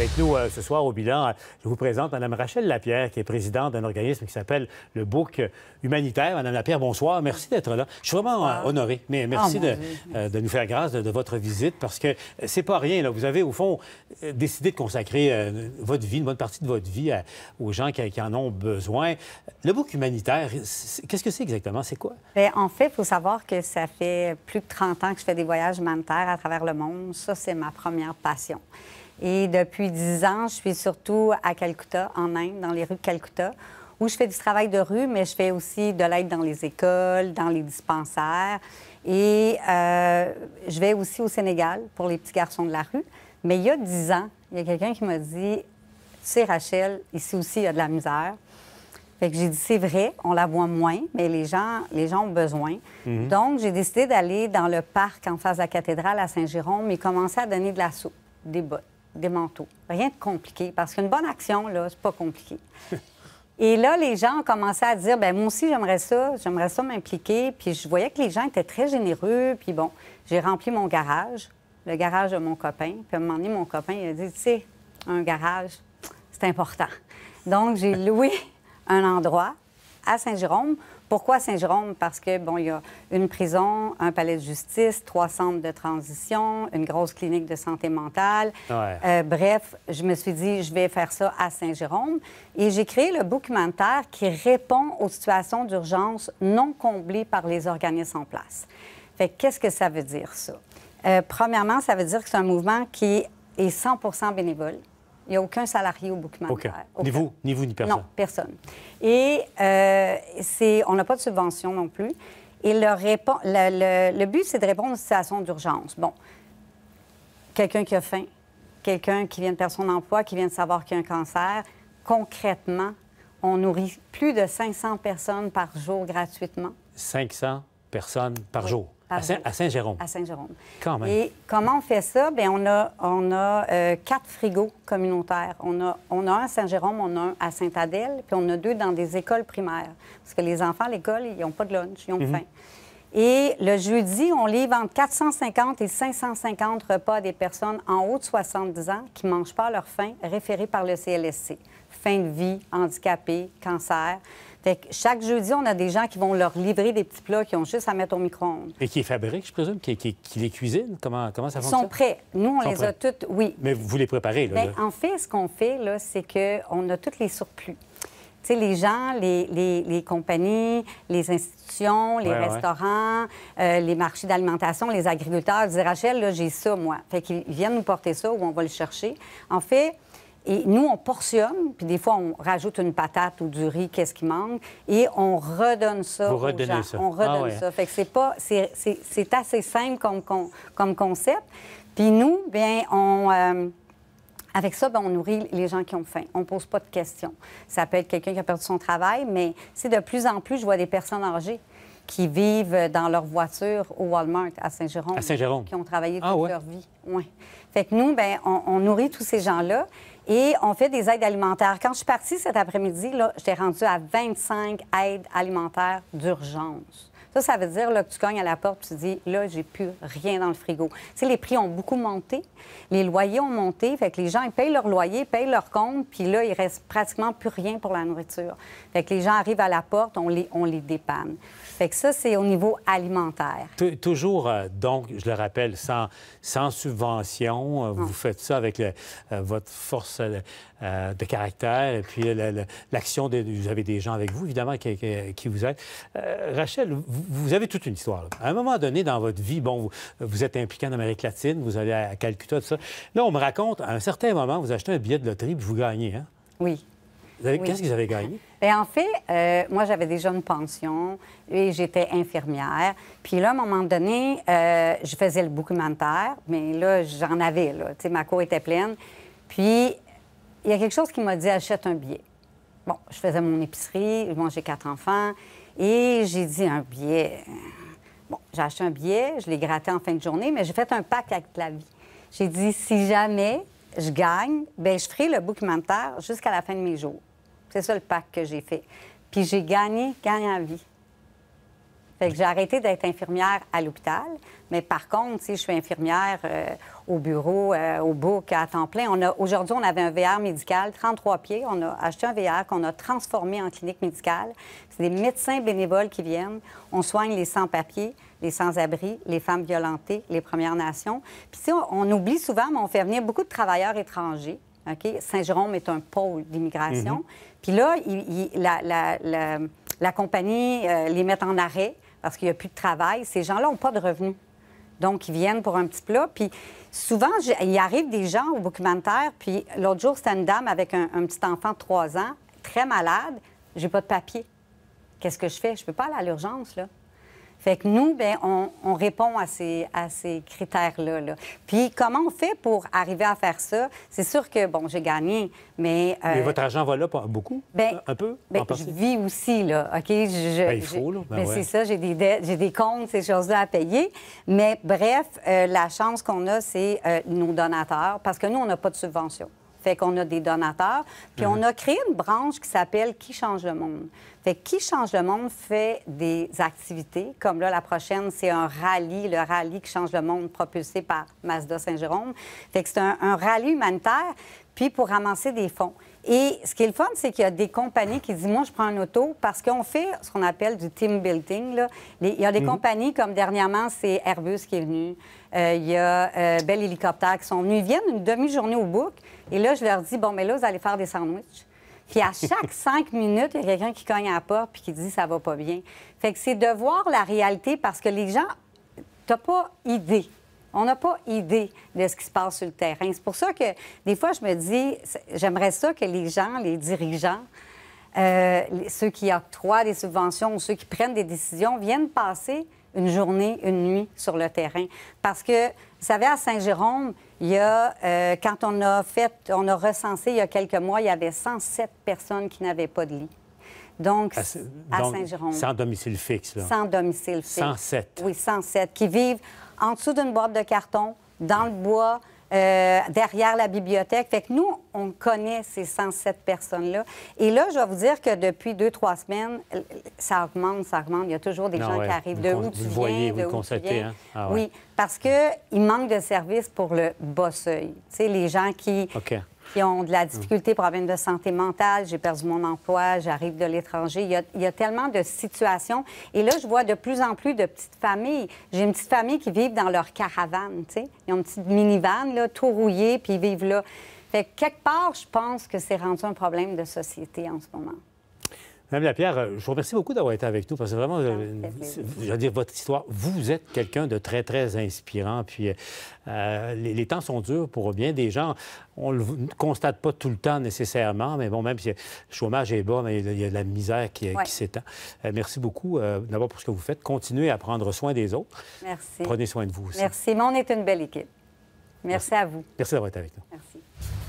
avec nous euh, ce soir au bilan. Je vous présente Mme Rachel Lapierre, qui est présidente d'un organisme qui s'appelle le Book humanitaire. Mme Lapierre, bonsoir. Merci d'être là. Je suis vraiment euh, honoré, mais merci oh, euh, de, nous faire grâce de, votre visite parce que c'est pas rien. Là. Vous avez, au fond, décidé de consacrer votre vie, une bonne partie de votre vie aux gens qui, en ont besoin. Le Book humanitaire, qu'est-ce que c'est exactement? C'est quoi? Ben, en fait, il faut savoir que ça fait plus de 30 ans que je fais des voyages humanitaires à travers le monde. Ça, c'est ma première passion. Et depuis dix ans, je suis surtout à Calcutta, en Inde, dans les rues de Calcutta, où je fais du travail de rue, mais je fais aussi de l'aide dans les écoles, dans les dispensaires. Et euh, je vais aussi au Sénégal pour les petits garçons de la rue. Mais il y a dix ans, il y a quelqu'un qui m'a dit, tu sais, Rachel, ici aussi, il y a de la misère. Fait que j'ai dit, c'est vrai, on la voit moins, mais les gens, les gens ont besoin. Mhm. Donc, j'ai décidé d'aller dans le parc en face de la cathédrale à Saint-Jérôme et commencer à donner de la soupe, des bottes des manteaux. Rien de compliqué, parce qu'une bonne action, là, c'est pas compliqué. Et là, les gens ont commencé à dire, ben moi aussi, j'aimerais ça, j'aimerais ça m'impliquer. Puis je voyais que les gens étaient très généreux. Puis bon, j'ai rempli mon garage, le garage de mon copain. Puis à un moment donné, mon copain, il a dit, tu sais, un garage, c'est important. Donc, j'ai loué un endroit à Saint-Jérôme pourquoi Saint-Jérôme? Parce que, bon, il y a une prison, un palais de justice, trois centres de transition, une grosse clinique de santé mentale. Euh, bref, je me suis dit, je vais faire ça à Saint-Jérôme. Et j'ai créé le documentaire qui répond aux situations d'urgence non comblées par les organismes en place. qu'est-ce que ça veut dire, ça? Euh, premièrement, ça veut dire que c'est un mouvement qui est 100 bénévole. Il n'y a aucun salarié au Bookman. Euh, ni vous, ni personne. Non, personne. Et euh, on n'a pas de subvention non plus. Et le, but, c'est de répondre aux situations d'urgence. Bon, quelqu'un qui a faim, quelqu'un qui vient de perdre son emploi, qui vient de savoir qu'il a un cancer, concrètement, on nourrit plus de 500 personnes par jour gratuitement. 500 personnes par jour? À Saint-Jérôme. À Saint-Jérôme. Quand même. Et comment on fait ça? Bien, on a, on a euh, quatre frigos communautaires. On a, on a un à Saint-Jérôme, on a un à saint adèle puis on a deux dans des écoles primaires. Parce que les enfants à l'école, ils n'ont pas de lunch, ils ont mhm. faim. Et le jeudi, on livre entre 450 et 550 repas à des personnes en haut de 70 ans qui ne mangent pas leur faim, référées par le CLSC fin de vie, handicapé, cancer. chaque jeudi, on a des gens qui vont leur livrer des petits plats qui ont juste à mettre au micro-ondes. Et qui les fabriquent, je présume, qui, les cuisinent? Comment, comment ça fonctionne? Ils sont prêts. Nous, on les a toutes, oui. Mais vous les préparez, ben, là? En fait, ce qu'on fait, là, c'est qu'on a tous les surplus. Tu sais, les gens, les, compagnies, les institutions, les restaurants, euh, les marchés d'alimentation, les agriculteurs disent Rachel, là, j'ai ça, moi. Fait qu'ils viennent nous porter ça ou on va le chercher. En fait, et nous, on portionne, puis des fois, on rajoute une patate ou du riz, qu'est-ce qui manque, et on redonne ça aux Ça. On ah redonne ça. Fait que c'est pas... C'est assez simple comme, comme concept. Puis nous, bien, on... Euh, avec ça, on nourrit les gens qui ont faim. On ne pose pas de questions. Ça peut être quelqu'un qui a perdu son travail, mais c'est de plus en plus, je vois des personnes âgées qui vivent dans leur voiture au Walmart à Saint-Jérôme. À saint Qui ont travaillé ah toute leur vie. Fait que nous, bien, on nourrit tous ces gens-là et on fait des aides alimentaires. Quand je suis partie cet après-midi, j'étais rendue à 25 aides alimentaires d'urgence. Ça, ça veut dire là, que tu cognes à la porte, tu dis, là, j'ai plus rien dans le frigo. Tu sais, les prix ont beaucoup monté, les loyers ont monté, fait que les gens, ils payent leur loyer, payent leur compte, puis là, il reste pratiquement plus rien pour la nourriture. Fait que les gens arrivent à la porte, on les, on les dépanne. Fait que ça, c'est au niveau alimentaire. Toujours, euh, donc, je le rappelle, sans, sans subvention, euh, vous faites ça avec euh, votre force euh, de caractère et puis euh, l'action Vous avez des gens avec vous, évidemment, qui, vous aident. Euh, Rachel, vous, avez toute une histoire. À un moment donné dans votre vie, bon, vous, vous êtes impliqué en Amérique latine, vous allez à Calcutta, tout ça. Là, on me raconte, à un certain moment, vous achetez un billet de loterie vous gagnez, hein? Oui. Qu'est-ce que vous avez gagné? Et ben, en fait, moi, j'avais déjà une pension et j'étais infirmière. Puis là, à un moment donné, je faisais le documentaire, mais là, j'en avais, là. Tu sais, ma cour était pleine. Puis il y a quelque chose qui m'a dit achète un billet. Bon, je faisais mon épicerie, mangeais j'ai quatre enfants, et j'ai dit un billet. Bon, j'ai acheté un billet, je l'ai gratté en fin de journée, mais j'ai fait un pack avec la vie. J'ai dit si jamais je gagne, ben je ferai le documentaire jusqu'à la fin de mes jours. C'est ça le pack que j'ai fait. Puis j'ai gagné, gagné en vie j'ai arrêté d'être infirmière à l'hôpital. Mais par contre, si je suis infirmière euh, au bureau, euh, au bouc, à temps plein, on a, aujourd'hui, on avait un VR médical, 33 pieds. On a acheté un VR qu'on a transformé en clinique médicale. C'est des médecins bénévoles qui viennent. On soigne les sans-papiers, les sans-abri, les femmes violentées, les Premières Nations. Puis, on, oublie souvent, mais on fait venir beaucoup de travailleurs étrangers. Saint-Jérôme est un pôle d'immigration. Mm-hmm. Puis là, la, compagnie euh, les met en arrêt parce qu'il n'y a plus de travail, ces gens-là n'ont pas de revenus. Donc, ils viennent pour un petit plat. Puis souvent, il arrive des gens au documentaire. Puis l'autre jour, c'est une dame avec un, petit enfant de 3 ans, très malade. J'ai pas de papier. Qu'est-ce que je fais? Je peux pas aller à l'urgence, là. Fait que nous, bien, on, répond à ces, à ces critères-là. Puis comment on fait pour arriver à faire ça? C'est sûr que, bon, j'ai gagné, mais... Euh, mais votre argent va là pas beaucoup? Bien, un peu? Bien, je vis aussi, là, OK? Ben, il faut, là. Ben c'est ça, j'ai des, dettes, j'ai des comptes, ces choses-là à payer. Mais bref, euh, la chance qu'on a, c'est euh, nos donateurs, parce que nous, on n'a pas de subvention. Fait qu'on a des donateurs. Puis on mhm. a créé une branche qui s'appelle Qui change le monde. Fait que Qui change le monde fait des activités, comme là, la prochaine, c'est un rallye, le rallye Qui change le monde propulsé par Mazda Saint-Jérôme. Fait que c'est un, un rallye humanitaire, puis pour ramasser des fonds. Et ce qui est le fun, c'est qu'il y a des compagnies qui disent Moi, je prends une auto parce qu'on fait ce qu'on appelle du team building. il y a des mhm. compagnies comme dernièrement, c'est Airbus qui est venu. Euh, il y a euh, Bell Hélicoptère qui sont venus. Ils viennent une demi-journée au book. Et là, je leur dis Bon, mais là, vous allez faire des sandwichs. Puis à chaque cinq minutes, il y a quelqu'un qui cogne à la porte puis qui dit Ça va pas bien. Fait que c'est de voir la réalité parce que les gens, t'as pas idée on n'a pas idée de ce qui se passe sur le terrain. C'est pour ça que des fois, je me dis, j'aimerais ça que les gens, les dirigeants, euh, ceux qui octroient des subventions ou ceux qui prennent des décisions viennent passer une journée, une nuit sur le terrain. Parce que, vous savez, à Saint-Jérôme, il y a, euh, quand on a fait, on a recensé il y a quelques mois, il y avait 107 personnes qui n'avaient pas de lit. Donc, ah, à, Saint-Jérôme. Sans domicile fixe, Sans domicile fixe. 107. Oui, 107, qui vivent en dessous d'une boîte de carton, dans le bois, euh, derrière la bibliothèque. Fait que nous, on connaît ces 107 personnes-là. Et là, je vais vous dire que depuis deux, trois semaines, ça augmente, ça augmente. Il y a toujours des ah gens qui arrivent de où tu viens, voyez, de vous constatez, hein? ah Oui, parce qu'il manque de services pour le bosseuil. Tu sais, les gens qui... Ils ont de la difficulté, problème de santé mentale, j'ai perdu mon emploi, j'arrive de l'étranger. Il, y a tellement de situations. Et là, je vois de plus en plus de petites familles. J'ai une petite famille qui vit dans leur caravane, tu sais. Ils ont une petite minivan, là, tout rouillé, puis ils vivent là. Fait que quelque part, je pense que c'est rendu un problème de société en ce moment. La Pierre, euh, je vous remercie beaucoup d'avoir été avec nous parce que vraiment, euh, je veux dire, votre histoire, vous êtes quelqu'un de très, très inspirant. Puis euh, les, temps sont durs pour bien des gens. On ne le constate pas tout le temps nécessairement, mais bon, même si le chômage est bon, il y a de la misère qui, s'étend. merci beaucoup d'abord pour ce que vous faites. Continuez à prendre soin des autres. Merci. Prenez soin de vous aussi. Merci, mais on est une belle équipe. merci. à vous. Merci d'avoir été avec nous. Merci.